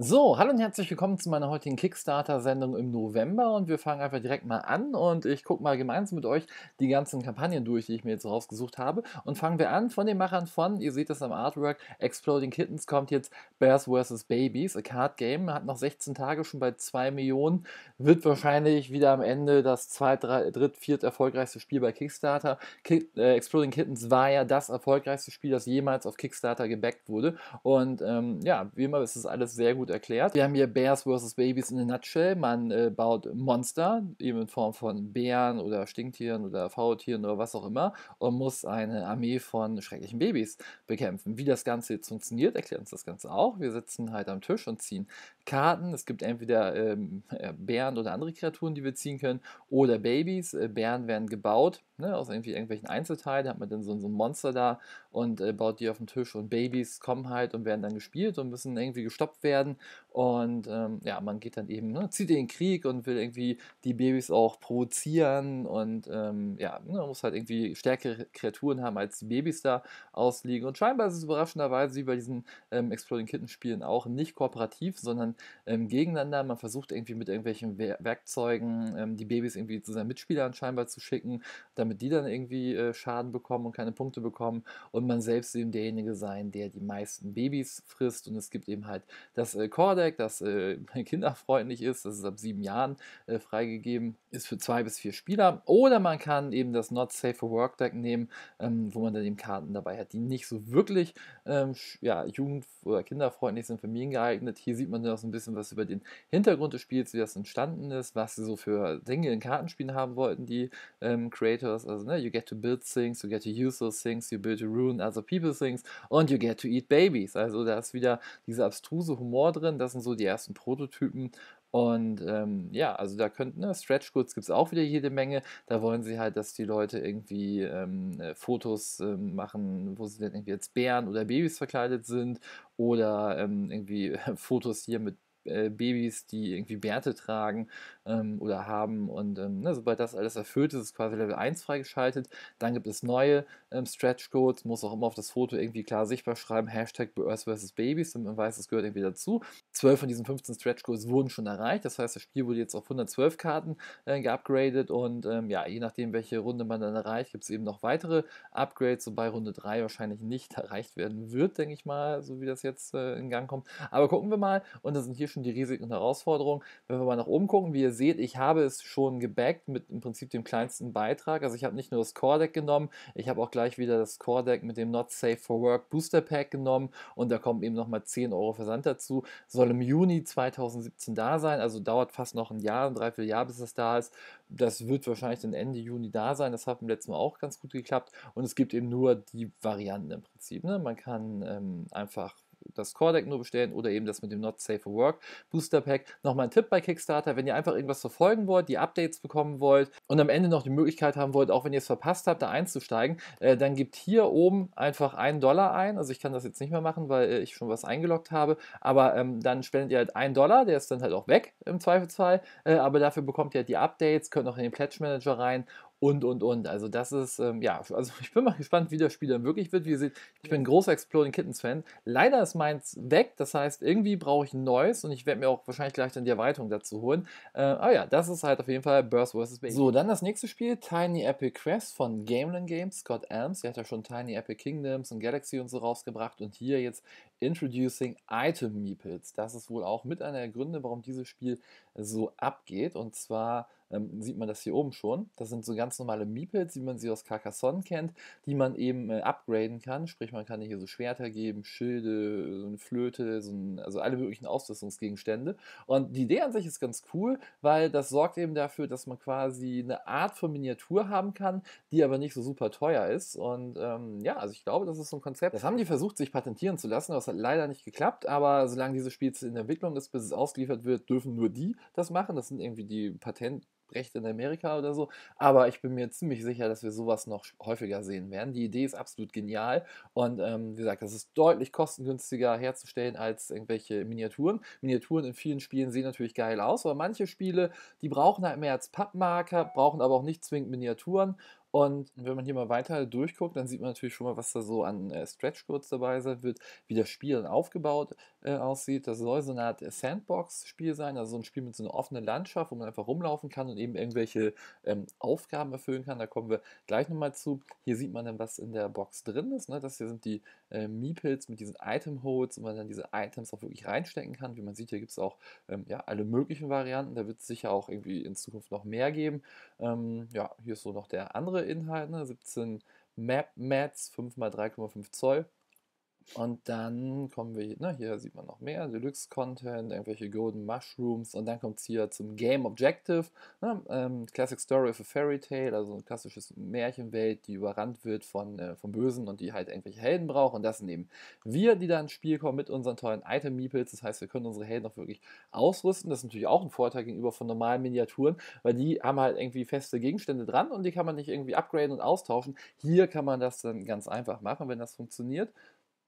So, hallo und herzlich willkommen zu meiner heutigen Kickstarter-Sendung im November und wir fangen einfach direkt mal an und ich gucke mal gemeinsam mit euch die ganzen Kampagnen durch, die ich mir jetzt rausgesucht habe und fangen wir an von den Machern von, ihr seht das am Artwork, Exploding Kittens kommt jetzt Bears vs. Babies, a Card Game, hat noch 16 Tage, schon bei 2 Millionen, wird wahrscheinlich wieder am Ende das zweit, drei, dritt, viert erfolgreichste Spiel bei Kickstarter. Ki äh, Exploding Kittens war ja das erfolgreichste Spiel, das jemals auf Kickstarter gebackt wurde und ähm, ja, wie immer ist es alles sehr gut gut erklärt. Wir haben hier Bears vs. Babies in a Nutshell. Man äh, baut Monster, eben in Form von Bären oder Stinktieren oder Faultieren oder was auch immer, und muss eine Armee von schrecklichen Babys bekämpfen. Wie das Ganze jetzt funktioniert, erklärt uns das Ganze auch. Wir sitzen halt am Tisch und ziehen Karten. Es gibt entweder ähm, äh, Bären oder andere Kreaturen, die wir ziehen können, oder Babys. Äh, Bären werden gebaut ne, aus irgendwie irgendwelchen Einzelteilen. Da hat man dann so, so ein Monster da und äh, baut die auf den Tisch und Babys kommen halt und werden dann gespielt und müssen irgendwie gestoppt werden. Und ähm, ja, man geht dann eben, ne, zieht in den Krieg und will irgendwie die Babys auch provozieren und ähm, ja, man ne, muss halt irgendwie stärkere Kreaturen haben, als die Babys da ausliegen. Und scheinbar ist es überraschenderweise wie bei diesen ähm, Exploding Kitten Spielen auch nicht kooperativ, sondern ähm, gegeneinander. Man versucht irgendwie mit irgendwelchen Wer Werkzeugen ähm, die Babys irgendwie zu seinen Mitspielern scheinbar zu schicken, damit die dann irgendwie äh, Schaden bekommen und keine Punkte bekommen. Und man selbst eben derjenige sein, der die meisten Babys frisst. Und es gibt eben halt das äh, Cordec, das äh, kinderfreundlich ist. Das ist ab sieben Jahren äh, freigegeben. Ist für zwei bis vier Spieler. Oder man kann eben das Not Safe for Work Deck nehmen, ähm, wo man dann eben Karten dabei hat, die nicht so wirklich ähm, ja, jugend- oder kinderfreundlich sind, Familien geeignet. Hier sieht man noch so ein bisschen was über den Hintergrund des Spiels, wie das entstanden ist, was sie so für Dinge in Kartenspielen haben wollten, die ähm, Creators. Also, ne, you get to build things, you get to use those things, you build to ruin other people's things and you get to eat babies. Also, da ist wieder dieser abstruse Humor drin. Das sind so die ersten Prototypen und ähm, ja, also da könnten, ne, Stretch Goods gibt es auch wieder jede Menge. Da wollen sie halt, dass die Leute irgendwie ähm, äh, Fotos ähm, machen, wo sie dann irgendwie als Bären oder Babys verkleidet sind oder ähm, irgendwie Fotos hier mit äh, Babys, die irgendwie Bärte tragen ähm, oder haben. Und ähm, ne, sobald das alles erfüllt ist, ist quasi Level 1 freigeschaltet. Dann gibt es neue ähm, stretch muss auch immer auf das Foto irgendwie klar sichtbar schreiben, Hashtag Earth vs. Babies, damit man weiß, das gehört irgendwie dazu. 12 von diesen 15 Stretchcodes wurden schon erreicht, das heißt, das Spiel wurde jetzt auf 112 Karten äh, geupgradet und ähm, ja, je nachdem, welche Runde man dann erreicht, gibt es eben noch weitere Upgrades, wobei Runde 3 wahrscheinlich nicht erreicht werden wird, denke ich mal, so wie das jetzt äh, in Gang kommt. Aber gucken wir mal und da sind hier schon zwischen die Risiken und Herausforderungen. Wenn wir mal nach oben gucken, wie ihr seht, ich habe es schon gebackt mit im Prinzip dem kleinsten Beitrag. Also ich habe nicht nur das Core Deck genommen, ich habe auch gleich wieder das Core Deck mit dem Not Safe for Work Booster Pack genommen und da kommen eben nochmal 10 Euro Versand dazu. Soll im Juni 2017 da sein, also dauert fast noch ein Jahr, ein Dreivierteljahr, bis es da ist. Das wird wahrscheinlich dann Ende Juni da sein. Das hat im letzten Mal auch ganz gut geklappt und es gibt eben nur die Varianten im Prinzip. Ne? Man kann ähm, einfach das Core-Deck nur bestellen oder eben das mit dem Not Safe for Work Booster Pack. Nochmal ein Tipp bei Kickstarter, wenn ihr einfach irgendwas verfolgen wollt, die Updates bekommen wollt und am Ende noch die Möglichkeit haben wollt, auch wenn ihr es verpasst habt, da einzusteigen, äh, dann gebt hier oben einfach einen Dollar ein. Also ich kann das jetzt nicht mehr machen, weil äh, ich schon was eingeloggt habe, aber ähm, dann spendet ihr halt einen Dollar, der ist dann halt auch weg im Zweifelsfall, äh, aber dafür bekommt ihr halt die Updates, könnt noch in den Pledge Manager rein und, und, und. Also das ist, ähm, ja, also ich bin mal gespannt, wie das Spiel dann wirklich wird. Wie ihr seht, ich bin ein großer Exploding Kittens Fan. Leider ist meins weg, das heißt, irgendwie brauche ich ein neues und ich werde mir auch wahrscheinlich gleich dann die Erweiterung dazu holen. Äh, aber ja, das ist halt auf jeden Fall Birth vs. Baby. So, dann das nächste Spiel, Tiny Epic Quest von Gameland Games, Scott Elms. Der hat ja schon Tiny Epic Kingdoms und Galaxy und so rausgebracht und hier jetzt Introducing Item Meeples. Das ist wohl auch mit einer der Gründe, warum dieses Spiel so abgeht. Und zwar ähm, sieht man das hier oben schon. Das sind so ganz normale Meeples, wie man sie aus Carcassonne kennt, die man eben äh, upgraden kann. Sprich, man kann hier so Schwerter geben, Schilde, so eine Flöte, so ein, also alle möglichen Ausrüstungsgegenstände. Und die Idee an sich ist ganz cool, weil das sorgt eben dafür, dass man quasi eine Art von Miniatur haben kann, die aber nicht so super teuer ist. Und ähm, ja, also ich glaube, das ist so ein Konzept. Das haben die versucht, sich patentieren zu lassen, aber hat leider nicht geklappt, aber solange dieses Spiel in Entwicklung ist, bis es ausgeliefert wird, dürfen nur die das machen. Das sind irgendwie die Patentrechte in Amerika oder so. Aber ich bin mir ziemlich sicher, dass wir sowas noch häufiger sehen werden. Die Idee ist absolut genial und ähm, wie gesagt, das ist deutlich kostengünstiger herzustellen als irgendwelche Miniaturen. Miniaturen in vielen Spielen sehen natürlich geil aus, aber manche Spiele, die brauchen halt mehr als Pappmarker, brauchen aber auch nicht zwingend Miniaturen und wenn man hier mal weiter durchguckt, dann sieht man natürlich schon mal, was da so an äh, stretch dabei sein wird, wie das Spiel dann aufgebaut äh, aussieht. Das soll so eine Art äh, Sandbox-Spiel sein, also so ein Spiel mit so einer offenen Landschaft, wo man einfach rumlaufen kann und eben irgendwelche ähm, Aufgaben erfüllen kann. Da kommen wir gleich nochmal zu. Hier sieht man dann, was in der Box drin ist. Ne? Das hier sind die äh, Meeples mit diesen Item-Holds wo man dann diese Items auch wirklich reinstecken kann. Wie man sieht, hier gibt es auch ähm, ja, alle möglichen Varianten. Da wird es sicher auch irgendwie in Zukunft noch mehr geben. Ähm, ja, hier ist so noch der andere Inhalte, 17 Map Mats, 5 x 3,5 Zoll. Und dann kommen wir, na, ne, hier sieht man noch mehr, Deluxe Content, irgendwelche Golden Mushrooms und dann kommt es hier zum Game Objective, na, ne, ähm, Classic Story of a Fairy Tale, also ein klassisches Märchenwelt, die überrannt wird von, äh, vom Bösen und die halt irgendwelche Helden braucht und das sind eben wir, die da ins Spiel kommen mit unseren tollen Item Meeples, das heißt, wir können unsere Helden auch wirklich ausrüsten, das ist natürlich auch ein Vorteil gegenüber von normalen Miniaturen, weil die haben halt irgendwie feste Gegenstände dran und die kann man nicht irgendwie upgraden und austauschen, hier kann man das dann ganz einfach machen, wenn das funktioniert,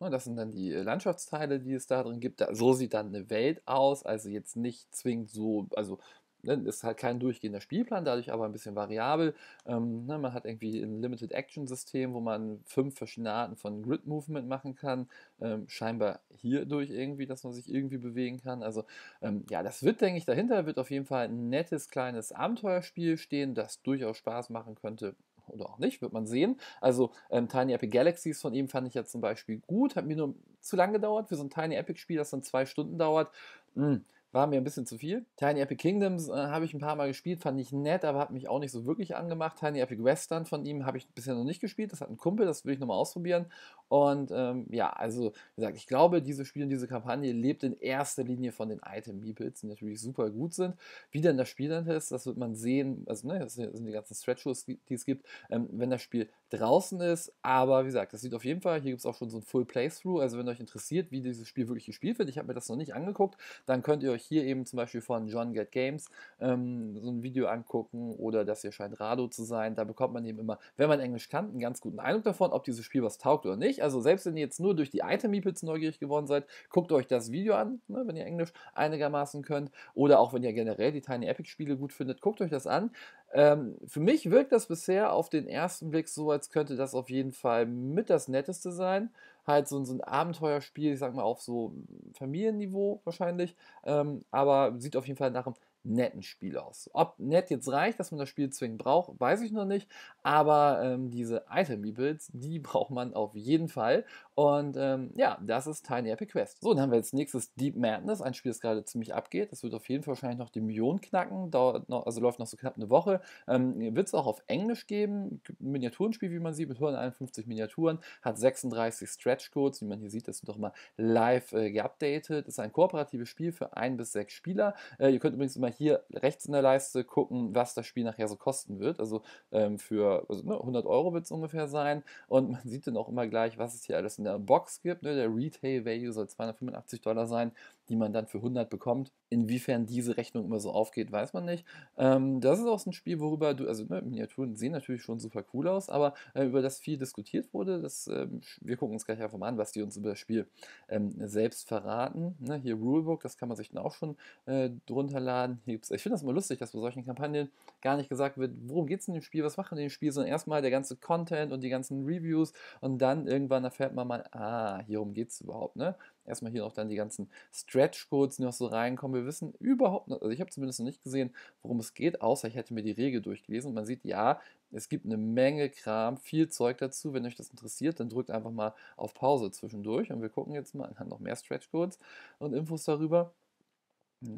Ne, das sind dann die äh, Landschaftsteile, die es da drin gibt. So sieht dann eine Welt aus, also jetzt nicht zwingend so, also ne, ist halt kein durchgehender Spielplan, dadurch aber ein bisschen variabel. Ähm, ne, man hat irgendwie ein Limited Action System, wo man fünf verschiedene Arten von Grid Movement machen kann. Ähm, scheinbar hierdurch irgendwie, dass man sich irgendwie bewegen kann. Also ähm, ja, das wird, denke ich, dahinter wird auf jeden Fall ein nettes kleines Abenteuerspiel stehen, das durchaus Spaß machen könnte oder auch nicht, wird man sehen. Also ähm, Tiny Epic Galaxies von ihm fand ich ja zum Beispiel gut, hat mir nur zu lange gedauert für so ein Tiny Epic Spiel, das dann zwei Stunden dauert. Hm, war mir ein bisschen zu viel. Tiny Epic Kingdoms äh, habe ich ein paar Mal gespielt, fand ich nett, aber hat mich auch nicht so wirklich angemacht. Tiny Epic Western von ihm habe ich bisher noch nicht gespielt. Das hat ein Kumpel, das will ich nochmal ausprobieren. Und ähm, ja, also wie gesagt, ich glaube, dieses Spiel und diese Kampagne lebt in erster Linie von den Item-Meeples, die natürlich super gut sind. Wie denn das Spiel dann ist, das wird man sehen. Also, ne, das sind die ganzen Stretch-Shows, die es gibt, ähm, wenn das Spiel draußen ist. Aber wie gesagt, das sieht auf jeden Fall, hier gibt es auch schon so ein Full Playthrough. Also, wenn euch interessiert, wie dieses Spiel wirklich gespielt wird, ich habe mir das noch nicht angeguckt, dann könnt ihr euch euch hier eben zum Beispiel von John Get Games ähm, so ein Video angucken oder das hier scheint Rado zu sein. Da bekommt man eben immer, wenn man Englisch kann, einen ganz guten Eindruck davon, ob dieses Spiel was taugt oder nicht. Also selbst wenn ihr jetzt nur durch die item meeples neugierig geworden seid, guckt euch das Video an, ne, wenn ihr Englisch einigermaßen könnt. Oder auch wenn ihr generell die Tiny Epic-Spiele gut findet, guckt euch das an. Ähm, für mich wirkt das bisher auf den ersten Blick so, als könnte das auf jeden Fall mit das Netteste sein halt so, so ein Abenteuerspiel, ich sag mal, auf so Familienniveau wahrscheinlich. Ähm, aber sieht auf jeden Fall nach einem netten Spiel aus. Ob nett jetzt reicht, dass man das Spiel zwingend braucht, weiß ich noch nicht. Aber ähm, diese item builds die braucht man auf jeden Fall. Und ähm, ja, das ist Tiny Epic Quest. So, dann haben wir jetzt nächstes Deep Madness, ein Spiel, das gerade ziemlich abgeht. Das wird auf jeden Fall wahrscheinlich noch die Million knacken, dauert noch, also läuft noch so knapp eine Woche. Ähm, wird es auch auf Englisch geben, Miniaturenspiel, wie man sieht, mit 151 Miniaturen, hat 36 Stretchcodes, wie man hier sieht, das sind doch mal live äh, geupdatet. Ist ein kooperatives Spiel für ein bis sechs Spieler. Äh, ihr könnt übrigens immer hier rechts in der Leiste gucken, was das Spiel nachher so kosten wird. Also ähm, für also, ne, 100 Euro wird es ungefähr sein. Und man sieht dann auch immer gleich, was ist hier alles in der Box gibt. Ne? Der Retail Value soll 285 Dollar sein, die man dann für 100 bekommt. Inwiefern diese Rechnung immer so aufgeht, weiß man nicht. Ähm, das ist auch so ein Spiel, worüber du, also ne, Miniaturen sehen natürlich schon super cool aus, aber äh, über das viel diskutiert wurde. Das, äh, wir gucken uns gleich einfach mal an, was die uns über das Spiel ähm, selbst verraten. Ne, hier Rulebook, das kann man sich dann auch schon äh, drunter laden. ich finde das immer lustig, dass bei solchen Kampagnen gar nicht gesagt wird, worum geht es in dem Spiel, was machen wir in dem Spiel, sondern erstmal der ganze Content und die ganzen Reviews und dann irgendwann erfährt man mal, ah, hierum geht es überhaupt. Ne? erstmal hier noch dann die ganzen Stretch-Codes, die noch so reinkommen. Wir wissen überhaupt nicht, also ich habe zumindest noch nicht gesehen, worum es geht, außer ich hätte mir die Regel durchgelesen und man sieht, ja, es gibt eine Menge Kram, viel Zeug dazu. Wenn euch das interessiert, dann drückt einfach mal auf Pause zwischendurch und wir gucken jetzt mal, haben noch mehr Stretch-Codes und Infos darüber.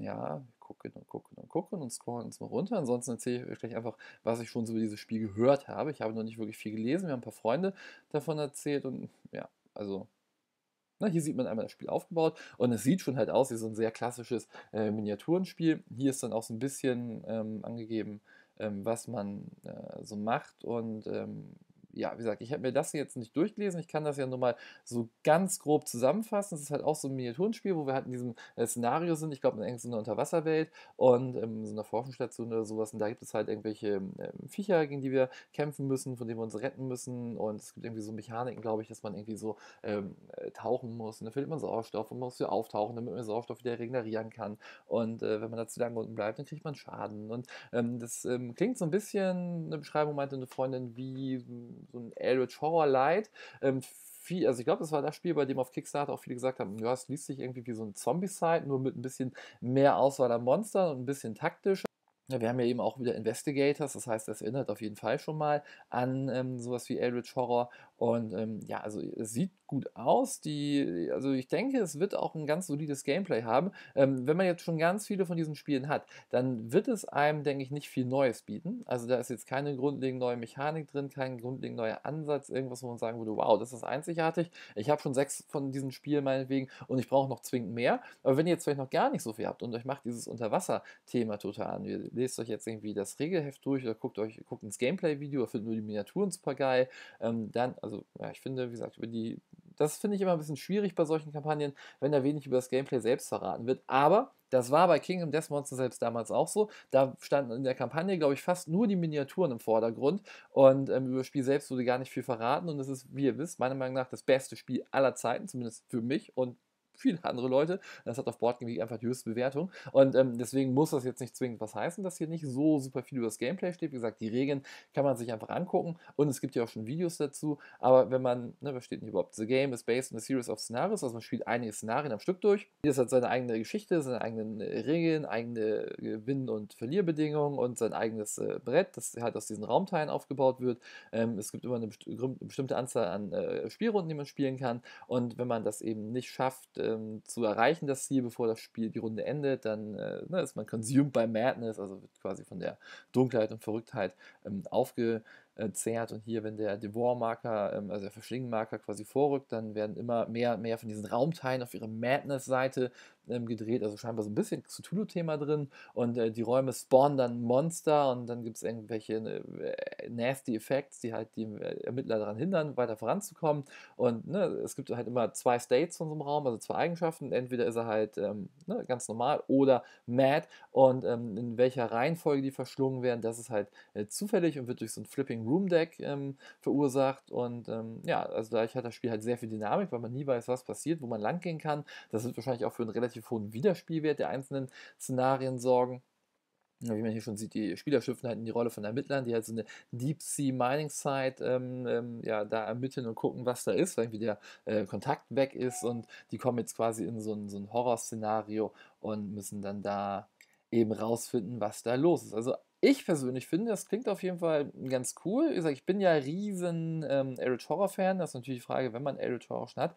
Ja, wir gucken und gucken und gucken und scrollen uns mal runter. Ansonsten erzähle ich euch gleich einfach, was ich schon so über dieses Spiel gehört habe. Ich habe noch nicht wirklich viel gelesen. Wir haben ein paar Freunde davon erzählt und ja, also na, ne, hier sieht man einmal das Spiel aufgebaut und es sieht schon halt aus wie so ein sehr klassisches äh, Miniaturenspiel. Hier ist dann auch so ein bisschen ähm, angegeben, ähm, was man äh, so macht und ähm, ja, wie gesagt, ich habe mir das jetzt nicht durchgelesen. Ich kann das ja nur mal so ganz grob zusammenfassen. Es ist halt auch so ein Miniaturenspiel, wo wir halt in diesem äh, Szenario sind. Ich glaube, in irgendeiner Unterwasserwelt und ähm, so einer Forschungsstation oder sowas. Und da gibt es halt irgendwelche ähm, ähm, Viecher, gegen die wir kämpfen müssen, von denen wir uns retten müssen. Und es gibt irgendwie so Mechaniken, glaube ich, dass man irgendwie so ähm, äh, tauchen muss. Und dann findet man Sauerstoff und man muss wieder auftauchen, damit man Sauerstoff wieder regenerieren kann. Und äh, wenn man da zu lange unten bleibt, dann kriegt man Schaden. Und ähm, das ähm, klingt so ein bisschen, eine Beschreibung meinte eine Freundin, wie so ein Eldritch Horror Light. Ähm, viel, also ich glaube, das war das Spiel, bei dem auf Kickstarter auch viele gesagt haben, ja, es liest sich irgendwie wie so ein zombie site nur mit ein bisschen mehr Auswahl an Monstern und ein bisschen taktischer. Wir haben ja eben auch wieder Investigators, das heißt, das erinnert auf jeden Fall schon mal an ähm, sowas wie Eldritch Horror. Und ähm, ja, also es sieht gut aus. Die, also ich denke, es wird auch ein ganz solides Gameplay haben. Ähm, wenn man jetzt schon ganz viele von diesen Spielen hat, dann wird es einem, denke ich, nicht viel Neues bieten. Also da ist jetzt keine grundlegend neue Mechanik drin, kein grundlegend neuer Ansatz, irgendwas, wo man sagen würde, wow, das ist einzigartig. Ich habe schon sechs von diesen Spielen meinetwegen und ich brauche noch zwingend mehr. Aber wenn ihr jetzt vielleicht noch gar nicht so viel habt und euch macht dieses Unterwasser-Thema total an, ihr lest euch jetzt irgendwie das Regelheft durch oder guckt euch guckt ins Gameplay-Video, findet nur die Miniaturen super geil, ähm, dann, also ja, ich finde, wie gesagt, über die das finde ich immer ein bisschen schwierig bei solchen Kampagnen, wenn da wenig über das Gameplay selbst verraten wird. Aber das war bei Kingdom Death Monster selbst damals auch so. Da standen in der Kampagne, glaube ich, fast nur die Miniaturen im Vordergrund und ähm, über das Spiel selbst wurde gar nicht viel verraten. Und es ist, wie ihr wisst, meiner Meinung nach das beste Spiel aller Zeiten, zumindest für mich und viele andere Leute. Das hat auf BoardGameGeek einfach die höchste Bewertung. Und ähm, deswegen muss das jetzt nicht zwingend was heißen, dass hier nicht so super viel über das Gameplay steht. Wie gesagt, die Regeln kann man sich einfach angucken und es gibt ja auch schon Videos dazu. Aber wenn man, ne, was steht denn überhaupt? The game is based on a series of scenarios. Also man spielt einige Szenarien am Stück durch. Jedes hat seine eigene Geschichte, seine eigenen äh, Regeln, eigene äh, Gewinn- und Verlierbedingungen und sein eigenes äh, Brett, das halt aus diesen Raumteilen aufgebaut wird. Ähm, es gibt immer eine best bestimmte Anzahl an äh, Spielrunden, die man spielen kann. Und wenn man das eben nicht schafft, ähm, zu erreichen, das Ziel, bevor das Spiel die Runde endet. Dann äh, ne, ist man consumed by Madness, also wird quasi von der Dunkelheit und Verrücktheit ähm, aufge, äh, zehrt und hier, wenn der Devour-Marker, ähm, also der Verschlingen-Marker quasi vorrückt, dann werden immer mehr und mehr von diesen Raumteilen auf ihre Madness-Seite ähm, gedreht, also scheinbar so ein bisschen Cthulhu-Thema drin und äh, die Räume spawnen dann Monster und dann gibt es irgendwelche ne, äh, nasty Effects, die halt die äh, Ermittler daran hindern, weiter voranzukommen und ne, es gibt halt immer zwei States von so einem Raum, also zwei Eigenschaften, entweder ist er halt ähm, ne, ganz normal oder mad und ähm, in welcher Reihenfolge die verschlungen werden, das ist halt äh, zufällig und wird durch so ein Flipping gegen Room Deck ähm, verursacht. Und ähm, ja, also dadurch hat das Spiel halt sehr viel Dynamik, weil man nie weiß, was passiert, wo man lang gehen kann. Das wird wahrscheinlich auch für einen relativ hohen Wiederspielwert der einzelnen Szenarien sorgen wie man hier schon sieht, die Spieler schlüpfen halt in die Rolle von Ermittlern, die halt so eine Deep-Sea-Mining-Site ähm, ähm, ja, da ermitteln und gucken, was da ist, weil irgendwie der äh, Kontakt weg ist und die kommen jetzt quasi in so ein, so ein Horrorszenario und müssen dann da eben rausfinden, was da los ist. Also ich persönlich finde, das klingt auf jeden Fall ganz cool. Wie gesagt, ich bin ja riesen ähm, Eric Horror-Fan. Das ist natürlich die Frage, wenn man Eric Horror schon hat,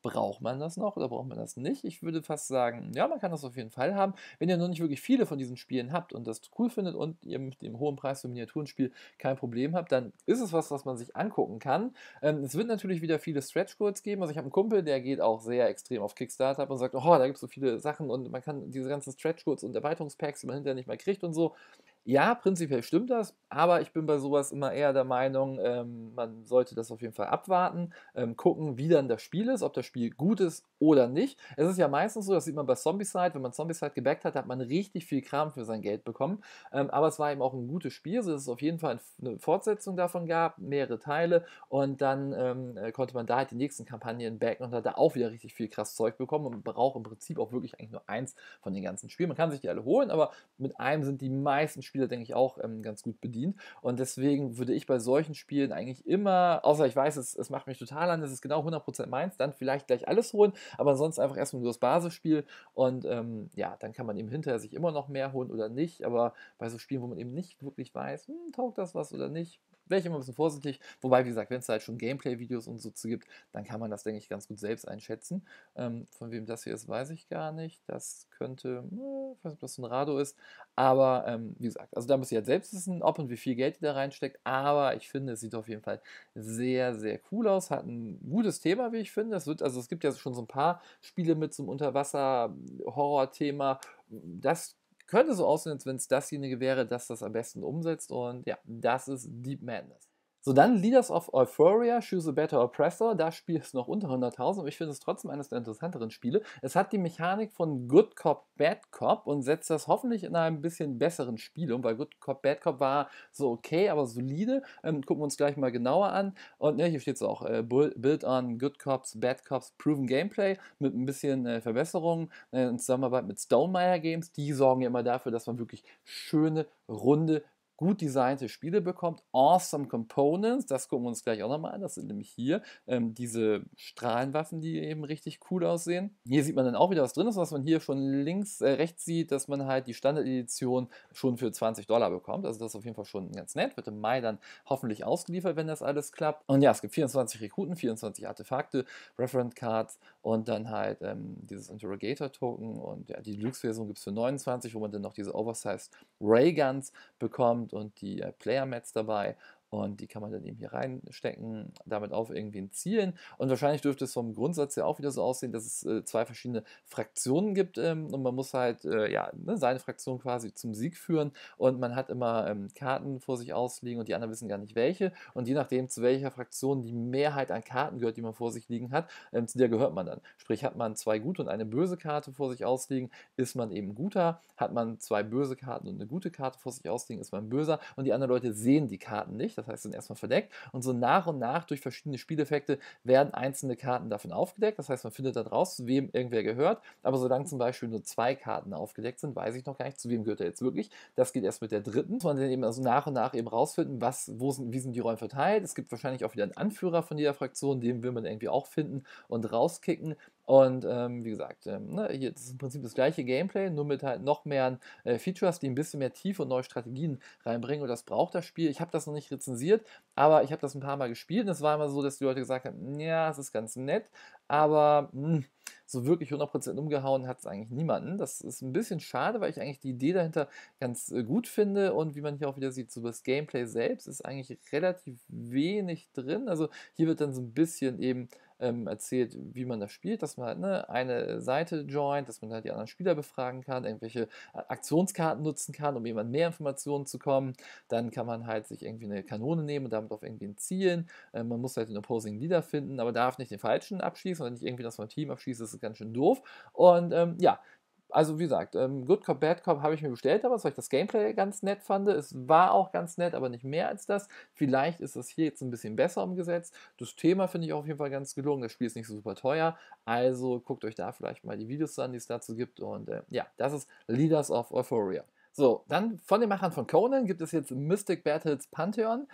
braucht man das noch oder braucht man das nicht? Ich würde fast sagen, ja, man kann das auf jeden Fall haben. Wenn ihr noch nicht wirklich viele von diesen Spielen habt und das cool findet und ihr mit dem hohen Preis für Miniaturenspiel kein Problem habt, dann ist es was, was man sich angucken kann. Ähm, es wird natürlich wieder viele Stretch codes geben. Also ich habe einen Kumpel, der geht auch sehr extrem auf Kickstarter ab und sagt, oh, da gibt es so viele Sachen und man kann diese ganzen Stretch codes und Erweiterungspacks, die man hinterher nicht mehr kriegt und so. Ja, prinzipiell stimmt das, aber ich bin bei sowas immer eher der Meinung, ähm, man sollte das auf jeden Fall abwarten, ähm, gucken, wie dann das Spiel ist, ob das Spiel gut ist oder nicht. Es ist ja meistens so, das sieht man bei Zombieside, wenn man Zombieside gebackt hat, hat man richtig viel Kram für sein Geld bekommen. Ähm, aber es war eben auch ein gutes Spiel, so dass es auf jeden Fall eine Fortsetzung davon gab, mehrere Teile und dann ähm, äh, konnte man da halt die nächsten Kampagnen backen und hat da auch wieder richtig viel krass Zeug bekommen und braucht im Prinzip auch wirklich eigentlich nur eins von den ganzen Spielen. Man kann sich die alle holen, aber mit einem sind die meisten Spiele Spieler, denke ich, auch ähm, ganz gut bedient. Und deswegen würde ich bei solchen Spielen eigentlich immer, außer ich weiß, es, es macht mich total an, es ist genau 100% meins, dann vielleicht gleich alles holen, aber sonst einfach erstmal nur das Basisspiel und ähm, ja, dann kann man eben hinterher sich immer noch mehr holen oder nicht. Aber bei so Spielen, wo man eben nicht wirklich weiß, hm, taugt das was oder nicht, wäre ich immer ein bisschen vorsichtig. Wobei, wie gesagt, wenn es halt schon Gameplay-Videos und so zu gibt, dann kann man das, denke ich, ganz gut selbst einschätzen. Ähm, von wem das hier ist, weiß ich gar nicht. Das könnte, hm, ich weiß nicht, ob das ein Rado ist. Aber ähm, wie gesagt, gesagt. Also da muss ich halt selbst wissen, ob und wie viel Geld die da reinsteckt. Aber ich finde, es sieht auf jeden Fall sehr, sehr cool aus. Hat ein gutes Thema, wie ich finde. Es wird, also es gibt ja schon so ein paar Spiele mit so einem Unterwasser-Horror-Thema. Das könnte so aussehen, als wenn es dasjenige wäre, das das am besten umsetzt. Und ja, das ist Deep Madness. So, dann Leaders of Euphoria, Choose a Better Oppressor. Da spielst du noch unter 100.000, aber ich finde es trotzdem eines der interessanteren Spiele. Es hat die Mechanik von Good Cop, Bad Cop und setzt das hoffentlich in einem bisschen besseren Spiel um, weil Good Cop, Bad Cop war so okay, aber solide. Ähm, gucken wir uns gleich mal genauer an. Und ne, hier steht es auch: äh, Build on Good Cops, Bad Cops, Proven Gameplay mit ein bisschen äh, Verbesserungen äh, in Zusammenarbeit mit Stonemeyer Games. Die sorgen ja immer dafür, dass man wirklich schöne, runde, gut designte Spiele bekommt. Awesome Components, das gucken wir uns gleich auch nochmal an. Das sind nämlich hier ähm, diese Strahlenwaffen, die eben richtig cool aussehen. Hier sieht man dann auch wieder, was drin ist, was man hier schon links, äh, rechts sieht, dass man halt die Standardedition schon für 20 Dollar bekommt. Also das ist auf jeden Fall schon ganz nett. Wird im Mai dann hoffentlich ausgeliefert, wenn das alles klappt. Und ja, es gibt 24 Rekruten, 24 Artefakte, Referent Cards und dann halt ähm, dieses Interrogator-Token und ja, die Deluxe-Version gibt es für 29, wo man dann noch diese Oversized Ray Guns bekommt und die äh, Player-Mats dabei und die kann man dann eben hier reinstecken, damit auf irgendwen zielen. Und wahrscheinlich dürfte es vom Grundsatz her auch wieder so aussehen, dass es äh, zwei verschiedene Fraktionen gibt. Ähm, und man muss halt äh, ja, ne, seine Fraktion quasi zum Sieg führen. Und man hat immer ähm, Karten vor sich ausliegen und die anderen wissen gar nicht welche. Und je nachdem, zu welcher Fraktion die Mehrheit an Karten gehört, die man vor sich liegen hat, ähm, zu der gehört man dann. Sprich, hat man zwei gute und eine böse Karte vor sich ausliegen, ist man eben guter. Hat man zwei böse Karten und eine gute Karte vor sich ausliegen, ist man böser. Und die anderen Leute sehen die Karten nicht das heißt, sind erstmal verdeckt. Und so nach und nach durch verschiedene Spieleffekte werden einzelne Karten davon aufgedeckt. Das heißt, man findet da draus, zu wem irgendwer gehört. Aber solange zum Beispiel nur zwei Karten aufgedeckt sind, weiß ich noch gar nicht, zu wem gehört er jetzt wirklich. Das geht erst mit der dritten, man dann eben also nach und nach eben rausfinden, was, wo sind, wie sind die Rollen verteilt. Es gibt wahrscheinlich auch wieder einen Anführer von jeder Fraktion, den will man irgendwie auch finden und rauskicken. Und ähm, wie gesagt, ähm, ne, hier ist im Prinzip das gleiche Gameplay, nur mit halt noch mehr äh, Features, die ein bisschen mehr Tiefe und neue Strategien reinbringen. Und das braucht das Spiel. Ich habe das noch nicht rezensiert, aber ich habe das ein paar Mal gespielt. Und es war immer so, dass die Leute gesagt haben, ja, es ist ganz nett, aber mh, hm, so wirklich 100% umgehauen hat es eigentlich niemanden. Das ist ein bisschen schade, weil ich eigentlich die Idee dahinter ganz äh, gut finde. Und wie man hier auch wieder sieht, so das Gameplay selbst ist eigentlich relativ wenig drin. Also hier wird dann so ein bisschen eben ähm, erzählt, wie man das spielt, dass man halt ne, eine Seite joint, dass man halt die anderen Spieler befragen kann, irgendwelche äh, Aktionskarten nutzen kann, um jemand mehr Informationen zu kommen. Dann kann man halt sich irgendwie eine Kanone nehmen und damit auf irgendwen zielen. Ähm, man muss halt den Opposing Leader finden, aber darf nicht den falschen abschießen oder nicht irgendwie das vom Team abschießen, das ist ganz schön doof. Und ähm, ja, also wie gesagt, ähm, Good Cop, Bad Cop habe ich mir bestellt aber weil ich das Gameplay ganz nett fand. Es war auch ganz nett, aber nicht mehr als das. Vielleicht ist das hier jetzt ein bisschen besser umgesetzt. Das Thema finde ich auf jeden Fall ganz gelungen. Das Spiel ist nicht so super teuer. Also guckt euch da vielleicht mal die Videos an, die es dazu gibt. Und äh, ja, das ist Leaders of Euphoria. So, dann von den Machern von Conan gibt es jetzt Mystic Battles Pantheon.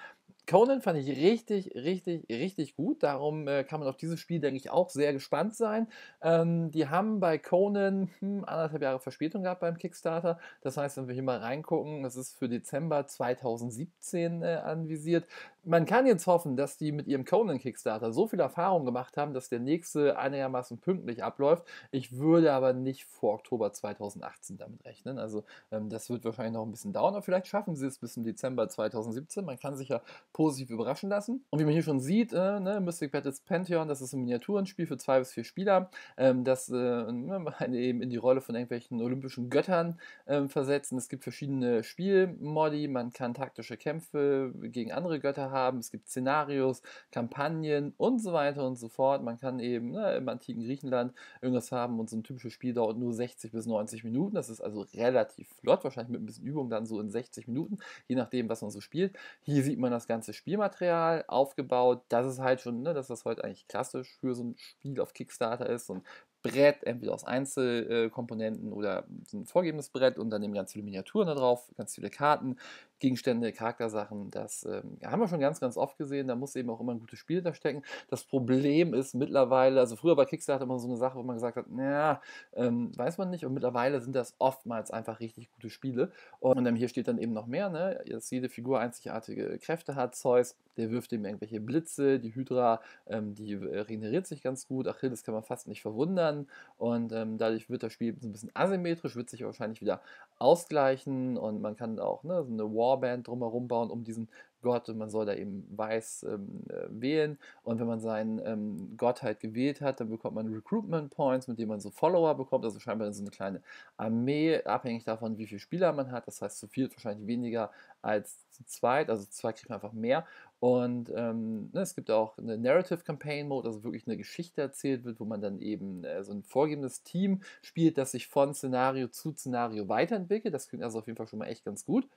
Conan fand ich richtig, richtig, richtig gut. Darum äh, kann man auf dieses Spiel, denke ich, auch sehr gespannt sein. Ähm, die haben bei Conan hm, anderthalb Jahre Verspätung gehabt beim Kickstarter. Das heißt, wenn wir hier mal reingucken, das ist für Dezember 2017 äh, anvisiert. Man kann jetzt hoffen, dass die mit ihrem Conan-Kickstarter so viel Erfahrung gemacht haben, dass der nächste einigermaßen pünktlich abläuft. Ich würde aber nicht vor Oktober 2018 damit rechnen. Also ähm, das wird wahrscheinlich noch ein bisschen dauern. Aber vielleicht schaffen sie es bis im Dezember 2017. Man kann sich ja positiv überraschen lassen. Und wie man hier schon sieht, äh, ne, Mystic Battles Pantheon, das ist ein Miniaturenspiel für zwei bis vier Spieler, ähm, das äh, ne, eben in die Rolle von irgendwelchen olympischen Göttern äh, versetzt. es gibt verschiedene Spielmodi, man kann taktische Kämpfe gegen andere Götter haben, es gibt Szenarios, Kampagnen und so weiter und so fort. Man kann eben ne, im antiken Griechenland irgendwas haben und so ein typisches Spiel dauert nur 60 bis 90 Minuten. Das ist also relativ flott, wahrscheinlich mit ein bisschen Übung dann so in 60 Minuten, je nachdem, was man so spielt. Hier sieht man das Ganze ganze Spielmaterial aufgebaut. Das ist halt schon, ne, dass das heute eigentlich klassisch für so ein Spiel auf Kickstarter ist. So ein Brett, entweder aus Einzelkomponenten oder so ein vorgegebenes Brett und dann eben ganz viele Miniaturen da drauf, ganz viele Karten, Gegenstände, Charaktersachen, das ähm, haben wir schon ganz, ganz oft gesehen. Da muss eben auch immer ein gutes Spiel da stecken. Das Problem ist mittlerweile, also früher bei Kickstarter immer so eine Sache, wo man gesagt hat, naja, ähm, weiß man nicht. Und mittlerweile sind das oftmals einfach richtig gute Spiele. Und, und hier steht dann eben noch mehr, ne? dass jede Figur einzigartige Kräfte hat. Zeus, der wirft eben irgendwelche Blitze. Die Hydra, ähm, die äh, regeneriert sich ganz gut. Achilles kann man fast nicht verwundern. Und ähm, dadurch wird das Spiel so ein bisschen asymmetrisch, wird sich wahrscheinlich wieder ausgleichen und man kann auch ne, so eine Warband drumherum bauen um diesen Gott und man soll da eben weiß ähm, äh, wählen und wenn man seinen ähm, Gott halt gewählt hat, dann bekommt man Recruitment Points, mit denen man so Follower bekommt, also scheinbar so eine kleine Armee, abhängig davon, wie viele Spieler man hat, das heißt zu viel wahrscheinlich weniger als zu zweit, also zu zweit kriegt man einfach mehr und ähm, ne, es gibt auch eine Narrative Campaign Mode, also wirklich eine Geschichte erzählt wird, wo man dann eben äh, so ein vorgebendes Team spielt, das sich von Szenario zu Szenario weiterentwickelt. Das klingt also auf jeden Fall schon mal echt ganz gut.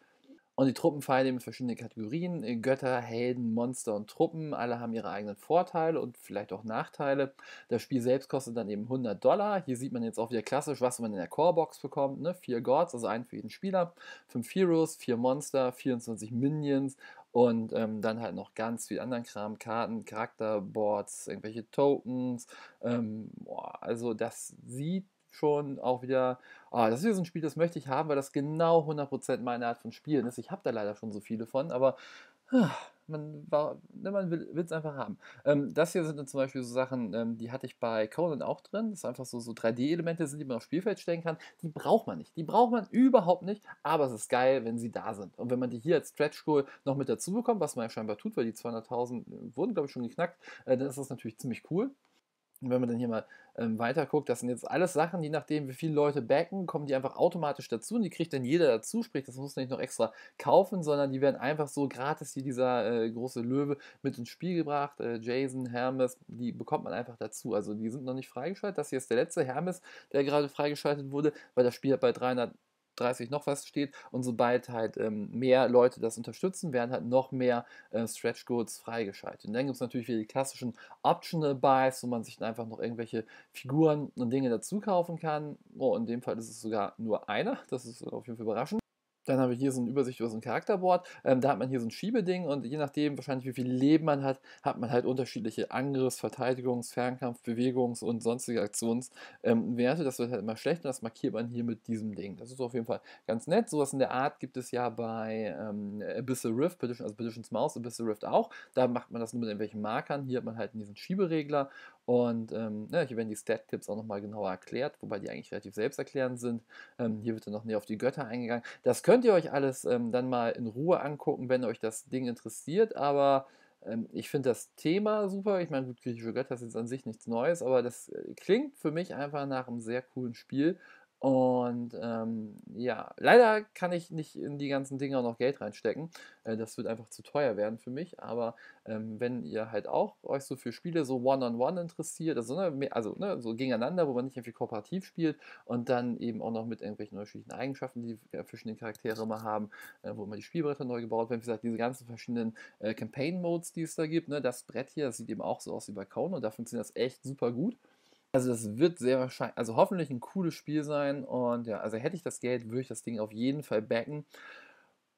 Und die Truppen fallen eben in verschiedene Kategorien. Äh, Götter, Helden, Monster und Truppen. Alle haben ihre eigenen Vorteile und vielleicht auch Nachteile. Das Spiel selbst kostet dann eben 100 Dollar. Hier sieht man jetzt auch wieder klassisch, was man in der Corebox bekommt. Ne? Vier Gods, also einen für jeden Spieler. Fünf Heroes, vier Monster, 24 Minions und ähm, dann halt noch ganz viel anderen Kram, Karten, Charakterboards, irgendwelche Tokens. Ähm, boah, also das sieht schon auch wieder, oh, das ist so ein Spiel, das möchte ich haben, weil das genau 100% meine Art von Spielen ist. Ich habe da leider schon so viele von, aber ah man, war, ne, man will es einfach haben. Ähm, das hier sind dann zum Beispiel so Sachen, ähm, die hatte ich bei Conan auch drin. Das sind einfach so, so 3D-Elemente sind, die man aufs Spielfeld stellen kann. Die braucht man nicht. Die braucht man überhaupt nicht, aber es ist geil, wenn sie da sind. Und wenn man die hier als Stretch Goal noch mit dazu bekommt, was man ja scheinbar tut, weil die 200.000 äh, wurden, glaube ich, schon geknackt, äh, dann ist das natürlich ziemlich cool. Und wenn man dann hier mal ähm, weiter guckt, das sind jetzt alles Sachen, je nachdem, wie viele Leute backen, kommen die einfach automatisch dazu und die kriegt dann jeder dazu. Sprich, das muss nicht noch extra kaufen, sondern die werden einfach so gratis hier dieser äh, große Löwe mit ins Spiel gebracht. Äh, Jason, Hermes, die bekommt man einfach dazu. Also die sind noch nicht freigeschaltet. Das hier ist der letzte Hermes, der gerade freigeschaltet wurde, weil das Spiel hat bei 300 30 noch was steht. Und sobald halt ähm, mehr Leute das unterstützen, werden halt noch mehr äh, Stretch Goals freigeschaltet. Und dann gibt es natürlich wieder die klassischen Optional Buys, wo man sich einfach noch irgendwelche Figuren und Dinge dazu kaufen kann. Oh, in dem Fall ist es sogar nur einer. Das ist auf jeden Fall überraschend. Dann haben wir hier so eine Übersicht über so ein Charakterboard. Ähm, da hat man hier so ein Schiebeding und je nachdem, wahrscheinlich wie viel Leben man hat, hat man halt unterschiedliche Angriffs-, Verteidigungs-, Fernkampf-, Bewegungs- und sonstige Aktionswerte. Ähm, das wird halt immer schlechter. Das markiert man hier mit diesem Ding. Das ist auf jeden Fall ganz nett. Sowas in der Art gibt es ja bei ähm, Abyssal Rift, also Petitions Maus, Abyssal Rift auch. Da macht man das nur mit irgendwelchen Markern. Hier hat man halt diesen Schieberegler und ähm, ja, ne, hier werden die Stat-Tipps auch nochmal genauer erklärt, wobei die eigentlich relativ selbsterklärend sind. Ähm, hier wird dann noch näher auf die Götter eingegangen. Das könnt ihr euch alles ähm, dann mal in Ruhe angucken, wenn euch das Ding interessiert, aber ähm, ich finde das Thema super. Ich meine, gut, griechische Götter ist jetzt an sich nichts Neues, aber das äh, klingt für mich einfach nach einem sehr coolen Spiel, und ähm, ja, leider kann ich nicht in die ganzen Dinge auch noch Geld reinstecken. Äh, das wird einfach zu teuer werden für mich. Aber ähm, wenn ihr halt auch euch so für Spiele so One-on-One -on -one interessiert, also, ne, also ne, so gegeneinander, wo man nicht irgendwie kooperativ spielt und dann eben auch noch mit irgendwelchen unterschiedlichen Eigenschaften, die die verschiedenen Charaktere immer haben, äh, wo immer die Spielbretter neu gebaut werden, wie gesagt, diese ganzen verschiedenen äh, Campaign-Modes, die es da gibt. Ne, das Brett hier, das sieht eben auch so aus wie bei Cone und da funktioniert das echt super gut. Also das wird sehr wahrscheinlich, also hoffentlich ein cooles Spiel sein und ja, also hätte ich das Geld, würde ich das Ding auf jeden Fall backen.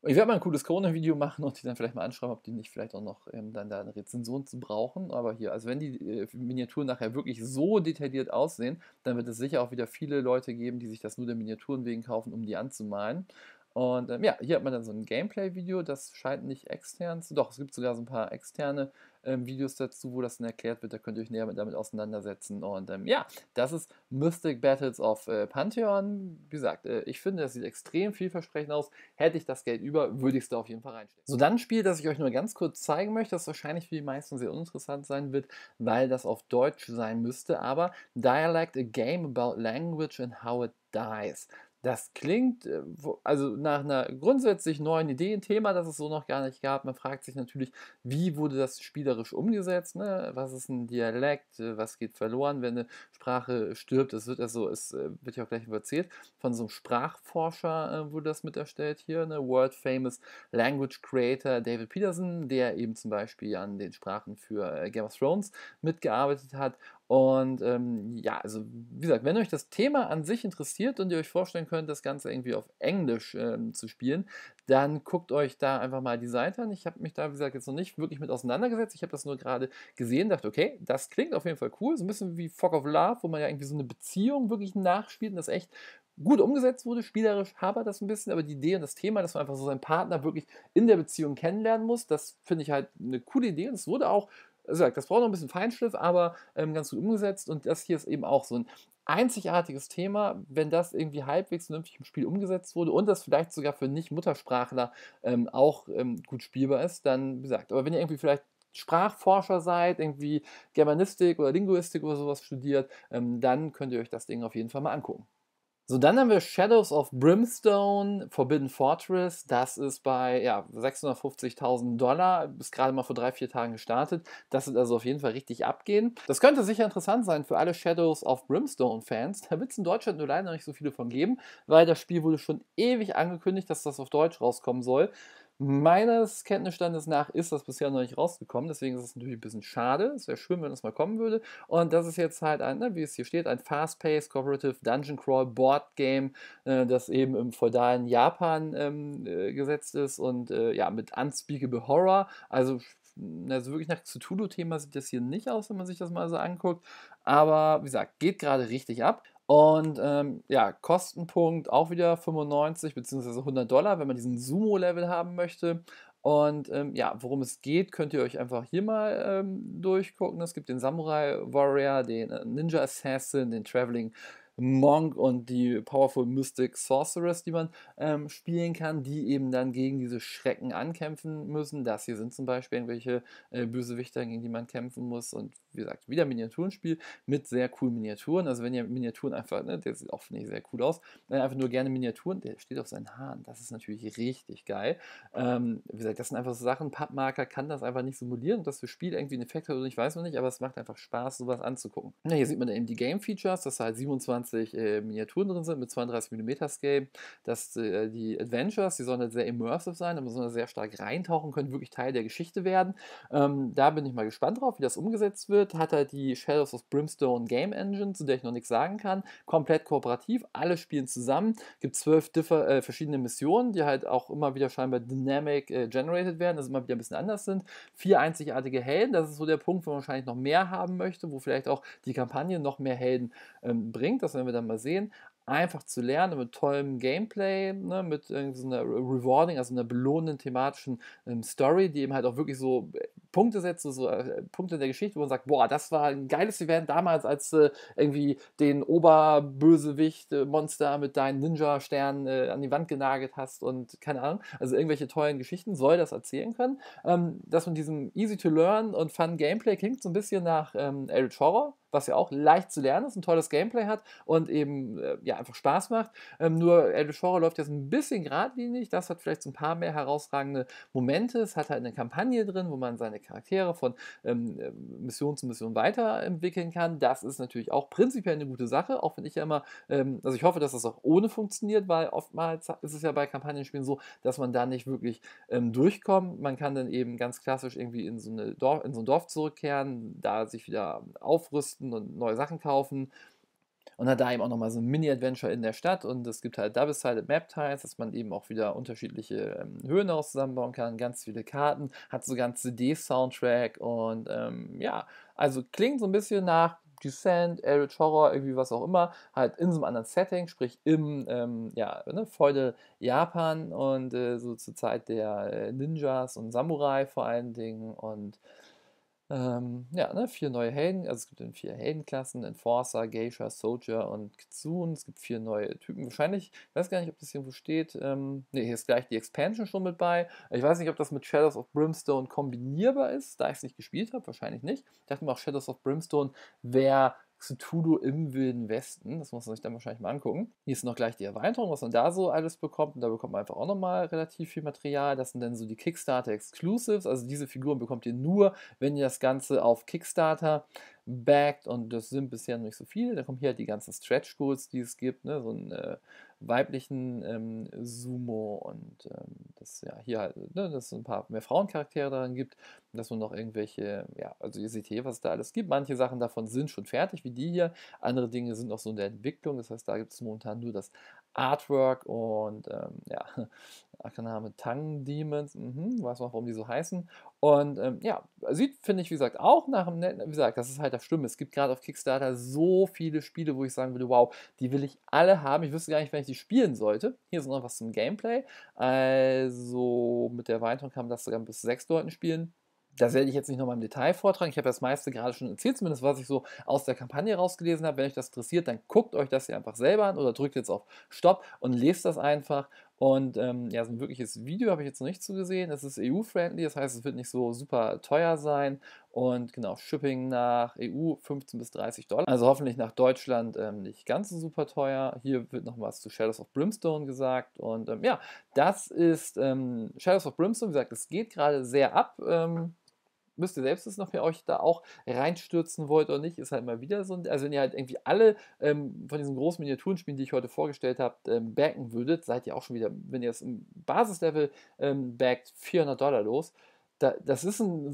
Ich werde mal ein cooles Corona-Video machen und die dann vielleicht mal anschreiben, ob die nicht vielleicht auch noch ähm, dann da eine Rezension zu brauchen. Aber hier, also wenn die äh, Miniaturen nachher wirklich so detailliert aussehen, dann wird es sicher auch wieder viele Leute geben, die sich das nur der Miniaturen wegen kaufen, um die anzumalen. Und ähm, ja, hier hat man dann so ein Gameplay-Video, das scheint nicht extern zu. Doch, es gibt sogar so ein paar externe ähm, Videos dazu, wo das dann erklärt wird. Da könnt ihr euch näher damit auseinandersetzen. Und ähm, ja, das ist Mystic Battles of äh, Pantheon. Wie gesagt, äh, ich finde, das sieht extrem vielversprechend aus. Hätte ich das Geld über, würde ich es da auf jeden Fall reinstecken. So, dann ein Spiel, das ich euch nur ganz kurz zeigen möchte, das wahrscheinlich für die meisten sehr uninteressant sein wird, weil das auf Deutsch sein müsste. Aber Dialect, a Game About Language and How It Dies. Das klingt äh, also nach einer grundsätzlich neuen Idee, ein Thema, das es so noch gar nicht gab. Man fragt sich natürlich, wie wurde das spielerisch umgesetzt? Ne? Was ist ein Dialekt? Was geht verloren, wenn eine Sprache stirbt? Das wird ja so, es äh, wird ja auch gleich überzählt. Von so einem Sprachforscher äh, wurde das mit erstellt hier, eine World Famous Language Creator David Peterson, der eben zum Beispiel an den Sprachen für Game of Thrones mitgearbeitet hat. Und ähm, ja, also wie gesagt, wenn euch das Thema an sich interessiert und ihr euch vorstellen könnt, das Ganze irgendwie auf Englisch ähm, zu spielen, dann guckt euch da einfach mal die Seite an. Ich habe mich da, wie gesagt, jetzt noch nicht wirklich mit auseinandergesetzt. Ich habe das nur gerade gesehen, dachte, okay, das klingt auf jeden Fall cool. So ein bisschen wie Fog of Love, wo man ja irgendwie so eine Beziehung wirklich nachspielt und das echt gut umgesetzt wurde. Spielerisch hapert das ein bisschen, aber die Idee und das Thema, dass man einfach so seinen Partner wirklich in der Beziehung kennenlernen muss, das finde ich halt eine coole Idee und es wurde auch also das braucht noch ein bisschen Feinschliff, aber ähm, ganz gut umgesetzt. Und das hier ist eben auch so ein einzigartiges Thema, wenn das irgendwie halbwegs vernünftig im Spiel umgesetzt wurde und das vielleicht sogar für Nicht-Muttersprachler ähm, auch ähm, gut spielbar ist, dann wie gesagt. Aber wenn ihr irgendwie vielleicht Sprachforscher seid, irgendwie Germanistik oder Linguistik oder sowas studiert, ähm, dann könnt ihr euch das Ding auf jeden Fall mal angucken. So, dann haben wir Shadows of Brimstone, Forbidden Fortress. Das ist bei ja, 650.000 Dollar, ist gerade mal vor drei, vier Tagen gestartet. Das wird also auf jeden Fall richtig abgehen. Das könnte sicher interessant sein für alle Shadows of Brimstone-Fans. Da wird es in Deutschland nur leider noch nicht so viele von geben, weil das Spiel wurde schon ewig angekündigt, dass das auf Deutsch rauskommen soll. Meines Kenntnisstandes nach ist das bisher noch nicht rausgekommen, deswegen ist es natürlich ein bisschen schade. Es wäre schön, wenn das mal kommen würde. Und das ist jetzt halt ein, ne, wie es hier steht, ein Fast-Paced Cooperative Dungeon Crawl Board Game, äh, das eben im feudalen Japan ähm, äh, gesetzt ist und äh, ja, mit Unspeakable Horror. Also also wirklich nach Cthulhu-Thema sieht das hier nicht aus, wenn man sich das mal so anguckt. Aber wie gesagt, geht gerade richtig ab. Und ähm, ja, Kostenpunkt auch wieder 95 bzw. 100 Dollar, wenn man diesen Sumo-Level haben möchte. Und ähm, ja, worum es geht, könnt ihr euch einfach hier mal ähm, durchgucken. Es gibt den Samurai Warrior, den äh, Ninja Assassin, den Traveling Monk und die Powerful Mystic Sorceress, die man ähm, spielen kann, die eben dann gegen diese Schrecken ankämpfen müssen. Das hier sind zum Beispiel irgendwelche äh, Bösewichter, gegen die man kämpfen muss. Und wie gesagt, wieder Miniaturenspiel mit sehr coolen Miniaturen. Also wenn ihr Miniaturen einfach, ne, der sieht auch, finde ich, sehr cool aus, äh, einfach nur gerne Miniaturen, der steht auf seinen Haaren. Das ist natürlich richtig geil. Ähm, wie gesagt, das sind einfach so Sachen. Pappmarker kann das einfach nicht simulieren, dass für Spiel irgendwie einen Effekt hat oder ich weiß noch nicht, aber es macht einfach Spaß, sowas anzugucken. Ja, hier sieht man eben die Game Features, das ist halt 27 22 äh, Miniaturen drin sind mit 32 mm Scale, dass äh, die Adventures, die sollen halt sehr immersive sein, da muss man sehr stark reintauchen können, wirklich Teil der Geschichte werden. Ähm, da bin ich mal gespannt drauf, wie das umgesetzt wird. Hat halt die Shadows of Brimstone Game Engine, zu der ich noch nichts sagen kann, komplett kooperativ, alle spielen zusammen, gibt zwölf äh, verschiedene Missionen, die halt auch immer wieder scheinbar dynamic äh, generated werden, dass also immer wieder ein bisschen anders sind. Vier einzigartige Helden, das ist so der Punkt, wo man wahrscheinlich noch mehr haben möchte, wo vielleicht auch die Kampagne noch mehr Helden ähm, bringt, dass werden wir dann mal sehen, einfach zu lernen, mit tollem Gameplay, ne, mit so einer rewarding, also einer belohnenden thematischen ähm, Story, die eben halt auch wirklich so äh, Punkte setzt, so, so äh, Punkte der Geschichte, wo man sagt, boah, das war ein geiles Event damals, als äh, irgendwie den Oberbösewicht-Monster äh, mit deinen Ninja-Sternen äh, an die Wand genagelt hast und keine Ahnung, also irgendwelche tollen Geschichten soll das erzählen können. Ähm, das mit diesem easy to learn und fun Gameplay klingt so ein bisschen nach ähm, Eldritch Horror, was ja auch leicht zu lernen ist, ein tolles Gameplay hat und eben äh, ja einfach Spaß macht. Ähm, nur Eldritch Horror läuft jetzt ein bisschen geradlinig. Das hat vielleicht so ein paar mehr herausragende Momente. Es hat halt eine Kampagne drin, wo man seine Charaktere von ähm, äh, Mission zu Mission weiterentwickeln kann. Das ist natürlich auch prinzipiell eine gute Sache, auch wenn ich ja immer, ähm, also ich hoffe, dass das auch ohne funktioniert, weil oftmals ist es ja bei Kampagnenspielen so, dass man da nicht wirklich ähm, durchkommt. Man kann dann eben ganz klassisch irgendwie in so, eine Dorf, in so ein Dorf zurückkehren, da sich wieder aufrüsten testen und neue Sachen kaufen. Und hat da eben auch nochmal so ein Mini-Adventure in der Stadt und es gibt halt Double-Sided Map-Tiles, dass man eben auch wieder unterschiedliche ähm, Höhen auch zusammenbauen kann, ganz viele Karten, hat so ganz CD-Soundtrack und ähm, ja, also klingt so ein bisschen nach Descent, Eldritch Horror, irgendwie was auch immer, halt in so einem anderen Setting, sprich im ähm, ja, ne, Feudal Japan und äh, so zur Zeit der äh, Ninjas und Samurai vor allen Dingen und ähm, ja, ne, vier neue Helden, also es gibt in vier Heldenklassen, Enforcer, Geisha, Soldier und Kitsune. Es gibt vier neue Typen. Wahrscheinlich, ich weiß gar nicht, ob das irgendwo steht. Ähm, ne, hier ist gleich die Expansion schon mit bei. Ich weiß nicht, ob das mit Shadows of Brimstone kombinierbar ist, da ich es nicht gespielt habe, wahrscheinlich nicht. Ich dachte mir auch, Shadows of Brimstone wäre Cthulhu im Wilden Westen. Das muss man sich dann wahrscheinlich mal angucken. Hier ist noch gleich die Erweiterung, was man da so alles bekommt. Und da bekommt man einfach auch nochmal relativ viel Material. Das sind dann so die Kickstarter-Exclusives. Also diese Figuren bekommt ihr nur, wenn ihr das Ganze auf Kickstarter backed. Und das sind bisher noch nicht so viele. Da kommen hier halt die ganzen Stretch Goals, die es gibt. Ne? So ein äh, weiblichen ähm, Sumo und ähm, dass ja hier halt, ne, dass es ein paar mehr Frauencharaktere darin gibt, dass man noch irgendwelche, ja, also ihr seht hier, was da alles gibt. Manche Sachen davon sind schon fertig, wie die hier, andere Dinge sind noch so in der Entwicklung, das heißt, da gibt es momentan nur das Artwork und ähm, ja, Akaname Tang Demons, mhm, weiß noch, warum die so heißen. Und ähm, ja, sieht, finde ich, wie gesagt, auch nach dem netten, wie gesagt, das ist halt das Schlimme. Es gibt gerade auf Kickstarter so viele Spiele, wo ich sagen würde, wow, die will ich alle haben. Ich wüsste gar nicht, wenn ich die spielen sollte. Hier ist noch was zum Gameplay. Also mit der Erweiterung kann man das sogar bis sechs Leuten spielen. Das werde ich jetzt nicht nochmal im Detail vortragen. Ich habe das meiste gerade schon erzählt, zumindest was ich so aus der Kampagne rausgelesen habe. Wenn euch das interessiert, dann guckt euch das hier einfach selber an oder drückt jetzt auf Stopp und lest das einfach. Und ähm, ja, so ein wirkliches Video habe ich jetzt noch nicht zugesehen. Es ist EU-friendly, das heißt, es wird nicht so super teuer sein. Und genau, Shipping nach EU 15 bis 30 Dollar. Also hoffentlich nach Deutschland ähm, nicht ganz so super teuer. Hier wird noch was zu Shadows of Brimstone gesagt. Und ähm, ja, das ist ähm, Shadows of Brimstone. Wie gesagt, es geht gerade sehr ab. Ähm, müsst ihr selbst wissen, ob ihr euch da auch reinstürzen wollt oder nicht. Ist halt mal wieder so ein, also wenn ihr halt irgendwie alle ähm, von diesen großen Miniaturenspielen, die ich heute vorgestellt habe, ähm, backen würdet, seid ihr auch schon wieder, wenn ihr es im Basislevel ähm, backt, 400 Dollar los. Da, das ist ein,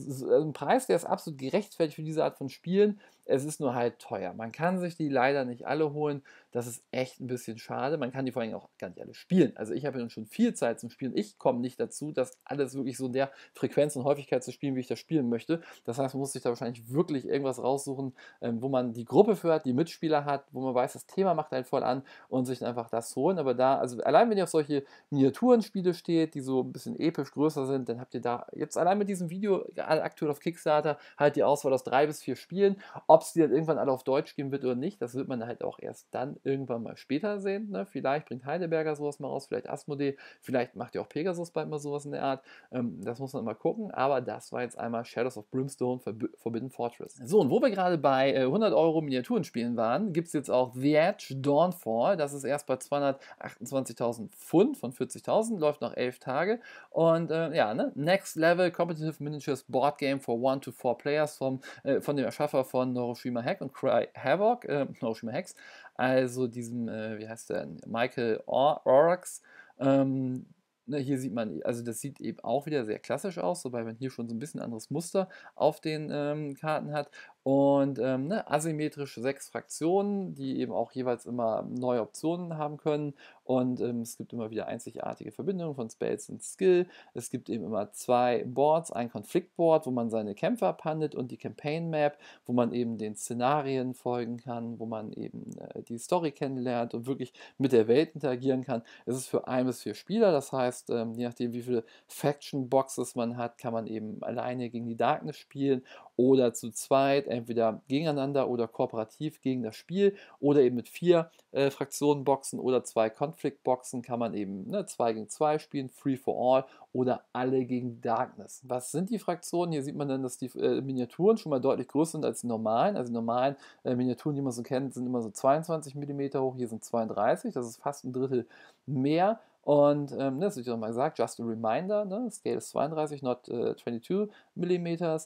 ein Preis, der ist absolut gerechtfertigt für diese Art von Spielen es ist nur halt teuer. Man kann sich die leider nicht alle holen. Das ist echt ein bisschen schade. Man kann die vor allem auch gar nicht alle spielen. Also ich habe ja schon viel Zeit zum Spielen. Ich komme nicht dazu, das alles wirklich so in der Frequenz und Häufigkeit zu spielen, wie ich das spielen möchte. Das heißt, man muss sich da wahrscheinlich wirklich irgendwas raussuchen, ähm, wo man die Gruppe für hat, die Mitspieler hat, wo man weiß, das Thema macht einen voll an und sich einfach das holen. Aber da, also allein wenn ihr auf solche Miniaturenspiele steht, die so ein bisschen episch größer sind, dann habt ihr da jetzt allein mit diesem Video äh, aktuell auf Kickstarter halt die Auswahl aus drei bis vier Spielen. Ob ob es die dann irgendwann alle auf Deutsch geben wird oder nicht, das wird man halt auch erst dann irgendwann mal später sehen. Ne? Vielleicht bringt Heidelberger sowas mal raus, vielleicht Asmodee, vielleicht macht ja auch Pegasus bald mal sowas in der Art. Ähm, das muss man mal gucken, aber das war jetzt einmal Shadows of Brimstone Forbidden Fortress. So, und wo wir gerade bei äh, 100 Euro Miniaturen spielen waren, gibt es jetzt auch The Edge Dawnfall. Das ist erst bei 228.000 Pfund von 40.000, läuft noch 11 Tage. Und äh, ja, ne? Next Level Competitive Miniatures Board Game for 1 to 4 Players vom, äh, von dem Erschaffer von Hiroshima Hack und Cry Havoc, äh, Hiroshima Hacks, also diesem, äh, wie heißt der, Michael Or Orax. Ähm, ne, hier sieht man, also das sieht eben auch wieder sehr klassisch aus, wobei man hier schon so ein bisschen anderes Muster auf den ähm, Karten hat. Und ähm, ne, asymmetrisch sechs Fraktionen, die eben auch jeweils immer neue Optionen haben können. Und ähm, es gibt immer wieder einzigartige Verbindungen von Spells und Skill. Es gibt eben immer zwei Boards, ein Konfliktboard, wo man seine Kämpfe abhandelt und die Campaign Map, wo man eben den Szenarien folgen kann, wo man eben äh, die Story kennenlernt und wirklich mit der Welt interagieren kann. Es ist für ein bis vier Spieler, das heißt, ähm, je nachdem wie viele Faction Boxes man hat, kann man eben alleine gegen die Darkness spielen oder zu zweit, entweder gegeneinander oder kooperativ gegen das Spiel oder eben mit vier äh, Fraktionen boxen oder zwei Konfliktboxen kann man eben ne, zwei gegen zwei spielen, Free for All oder alle gegen Darkness. Was sind die Fraktionen? Hier sieht man dann, dass die äh, Miniaturen schon mal deutlich größer sind als die normalen. Also die normalen äh, Miniaturen, die man so kennt, sind immer so 22 mm hoch, hier sind 32, das ist fast ein Drittel mehr. Und ähm, ne, das habe ich mal gesagt, just a reminder, ne? Scale ist 32, not äh, 22 mm.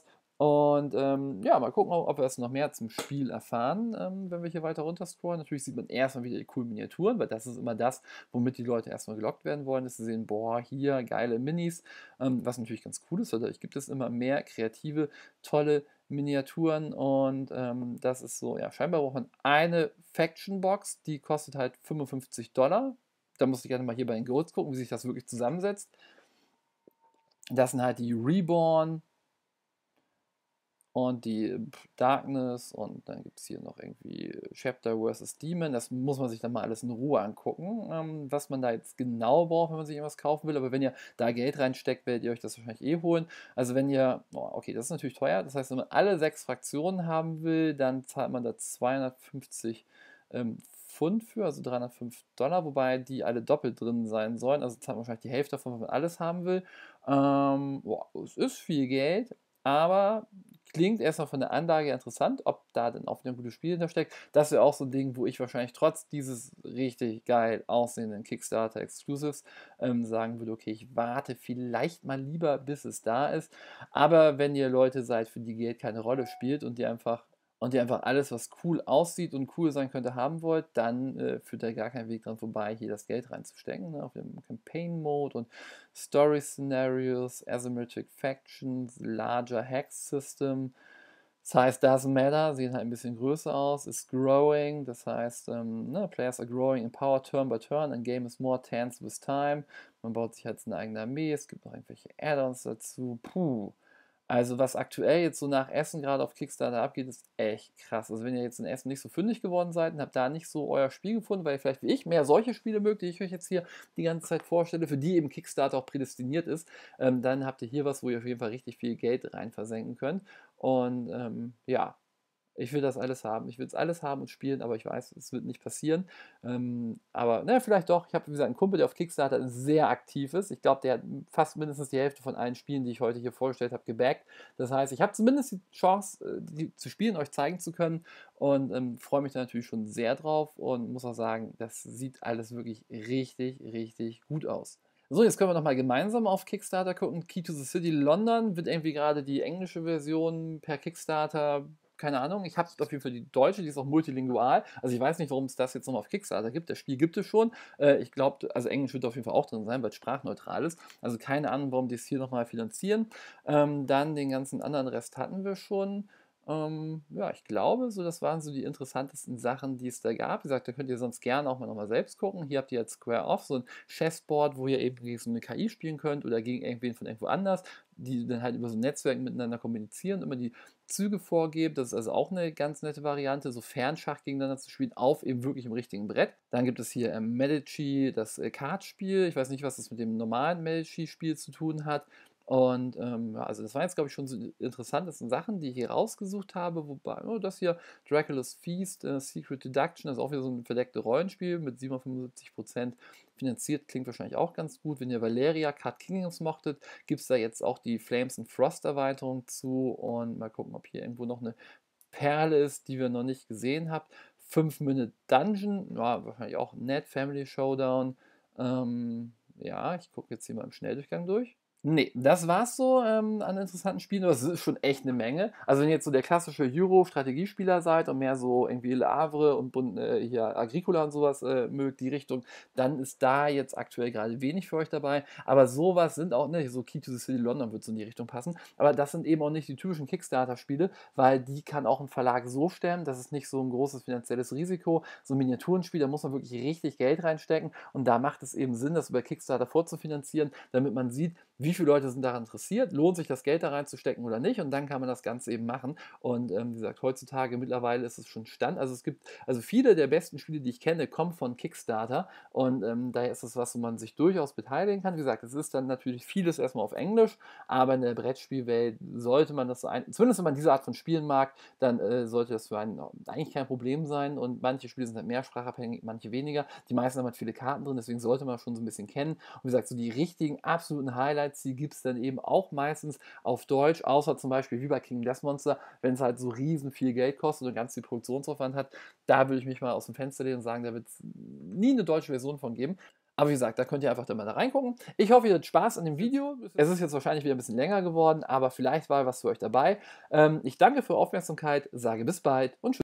Und ähm, ja, mal gucken, ob wir es noch mehr zum Spiel erfahren, ähm, wenn wir hier weiter runter scrollen. Natürlich sieht man erstmal wieder die coolen Miniaturen, weil das ist immer das, womit die Leute erstmal gelockt werden wollen, dass sie sehen, boah, hier geile Minis, ähm, was natürlich ganz cool ist, weil dadurch gibt es immer mehr kreative, tolle Miniaturen und ähm, das ist so, ja, scheinbar braucht man eine Faction-Box, die kostet halt 55 Dollar. Da muss ich gerne mal hier bei den Goats gucken, wie sich das wirklich zusammensetzt. Das sind halt die Reborn, und die äh, Darkness und dann gibt es hier noch irgendwie Chapter vs. Demon. Das muss man sich dann mal alles in Ruhe angucken, ähm, was man da jetzt genau braucht, wenn man sich irgendwas kaufen will. Aber wenn ihr da Geld reinsteckt, werdet ihr euch das wahrscheinlich eh holen. Also wenn ihr, oh, okay, das ist natürlich teuer. Das heißt, wenn man alle sechs Fraktionen haben will, dann zahlt man da 250 ähm, Pfund für, also 305 Dollar, wobei die alle doppelt drin sein sollen. Also zahlt man wahrscheinlich die Hälfte davon, wenn man alles haben will. Ähm, boah, es ist viel Geld. Aber klingt erstmal von der Anlage interessant, ob da dann auch wieder ein gutes Spiel hintersteckt. Das wäre auch so ein Ding, wo ich wahrscheinlich trotz dieses richtig geil aussehenden Kickstarter Exclusives ähm, sagen würde, okay, ich warte vielleicht mal lieber, bis es da ist. Aber wenn ihr Leute seid, für die Geld keine Rolle spielt und die einfach und ihr einfach alles, was cool aussieht und cool sein könnte, haben wollt, dann äh, führt da gar keinen Weg dran vorbei, hier das Geld reinzustecken. Ne? Auf dem Campaign Mode und Story Scenarios, Asymmetric Factions, Larger Hex System. Das heißt, doesn't matter, sieht halt ein bisschen größer aus, ist growing, das heißt, ähm, ne, Players are growing in power turn by turn, and game is more tense with time. Man baut sich halt eine eigene Armee, es gibt noch irgendwelche Add-ons dazu. Puh. Also was aktuell jetzt so nach Essen gerade auf Kickstarter abgeht, ist echt krass. Also wenn ihr jetzt in Essen nicht so fündig geworden seid und habt da nicht so euer Spiel gefunden, weil ihr vielleicht wie ich mehr solche Spiele mögt, die ich euch jetzt hier die ganze Zeit vorstelle, für die eben Kickstarter auch prädestiniert ist, ähm, dann habt ihr hier was, wo ihr auf jeden Fall richtig viel Geld rein versenken könnt. Und ähm, ja, ich will das alles haben. Ich will es alles haben und spielen, aber ich weiß, es wird nicht passieren. Ähm, aber naja, ne, vielleicht doch. Ich habe, wie gesagt, einen Kumpel, der auf Kickstarter sehr aktiv ist. Ich glaube, der hat fast mindestens die Hälfte von allen Spielen, die ich heute hier vorgestellt habe, gebackt. Das heißt, ich habe zumindest die Chance, äh, die zu spielen, euch zeigen zu können und ähm, freue mich da natürlich schon sehr drauf und muss auch sagen, das sieht alles wirklich richtig, richtig gut aus. So, jetzt können wir nochmal gemeinsam auf Kickstarter gucken. Key to the City London wird irgendwie gerade die englische Version per Kickstarter keine Ahnung. Ich habe es auf jeden Fall die deutsche, die ist auch multilingual. Also ich weiß nicht, warum es das jetzt noch auf Kickstarter gibt. Das Spiel gibt es schon. Äh, ich glaube, also Englisch wird auf jeden Fall auch drin sein, weil es sprachneutral ist. Also keine Ahnung, warum die es hier nochmal finanzieren. Ähm, dann den ganzen anderen Rest hatten wir schon. Ähm, ja, ich glaube, so das waren so die interessantesten Sachen, die es da gab. Wie gesagt, da könnt ihr sonst gerne auch mal nochmal selbst gucken. Hier habt ihr jetzt Square Off, so ein Chessboard, wo ihr eben gegen so eine KI spielen könnt oder gegen irgendwen von irgendwo anders, die dann halt über so ein Netzwerk miteinander kommunizieren, und immer die Züge vorgebt. Das ist also auch eine ganz nette Variante, so Fernschach gegeneinander zu spielen, auf eben wirklich im richtigen Brett. Dann gibt es hier ähm, Medici, das äh, Kartspiel. Ich weiß nicht, was das mit dem normalen Medici-Spiel zu tun hat. Und ähm, ja, also das waren jetzt, glaube ich, schon so die interessantesten Sachen, die ich hier rausgesucht habe. Wobei, oh, das hier, Dracula's Feast, äh, Secret Deduction, das ist auch wieder so ein verdecktes Rollenspiel mit 775% finanziert, klingt wahrscheinlich auch ganz gut. Wenn ihr Valeria Card Kingdoms mochtet, gibt es da jetzt auch die Flames and Frost Erweiterung zu. Und mal gucken, ob hier irgendwo noch eine Perle ist, die wir noch nicht gesehen haben. 5-Minute Dungeon, ja, wahrscheinlich auch nett, Family Showdown. Ähm, ja, ich gucke jetzt hier mal im Schnelldurchgang durch. Nee, das war's so ähm, an interessanten Spielen. Das ist schon echt eine Menge. Also wenn ihr jetzt so der klassische Euro-Strategiespieler seid und mehr so irgendwie Le Havre und Bund, äh, hier Agricola und sowas äh, mögt, die Richtung, dann ist da jetzt aktuell gerade wenig für euch dabei. Aber sowas sind auch, ne, so Key to the City London wird so in die Richtung passen. Aber das sind eben auch nicht die typischen Kickstarter-Spiele, weil die kann auch ein Verlag so stemmen, Das ist nicht so ein großes finanzielles Risiko. So ein Miniaturenspiel, da muss man wirklich richtig Geld reinstecken. Und da macht es eben Sinn, das über Kickstarter vorzufinanzieren, damit man sieht, wie viele Leute sind daran interessiert, lohnt sich das Geld da reinzustecken oder nicht und dann kann man das Ganze eben machen. Und ähm, wie gesagt, heutzutage mittlerweile ist es schon Stand. Also es gibt, also viele der besten Spiele, die ich kenne, kommen von Kickstarter und ähm, daher ist es was, wo man sich durchaus beteiligen kann. Wie gesagt, es ist dann natürlich vieles erstmal auf Englisch, aber in der Brettspielwelt sollte man das, ein, zumindest wenn man diese Art von Spielen mag, dann äh, sollte das für einen eigentlich kein Problem sein und manche Spiele sind halt mehrsprachabhängig, manche weniger. Die meisten haben halt viele Karten drin, deswegen sollte man schon so ein bisschen kennen. Und wie gesagt, so die richtigen absoluten Highlights Presets, die gibt es dann eben auch meistens auf Deutsch, außer zum Beispiel wie bei King Death Monster, wenn es halt so riesen viel Geld kostet und ganz viel Produktionsaufwand hat. Da würde ich mich mal aus dem Fenster lehnen und sagen, da wird es nie eine deutsche Version von geben. Aber wie gesagt, da könnt ihr einfach da mal da reingucken. Ich hoffe, ihr hattet Spaß an dem Video. Es ist jetzt wahrscheinlich wieder ein bisschen länger geworden, aber vielleicht war was für euch dabei. Ähm, ich danke für Aufmerksamkeit, sage bis bald und tschüss.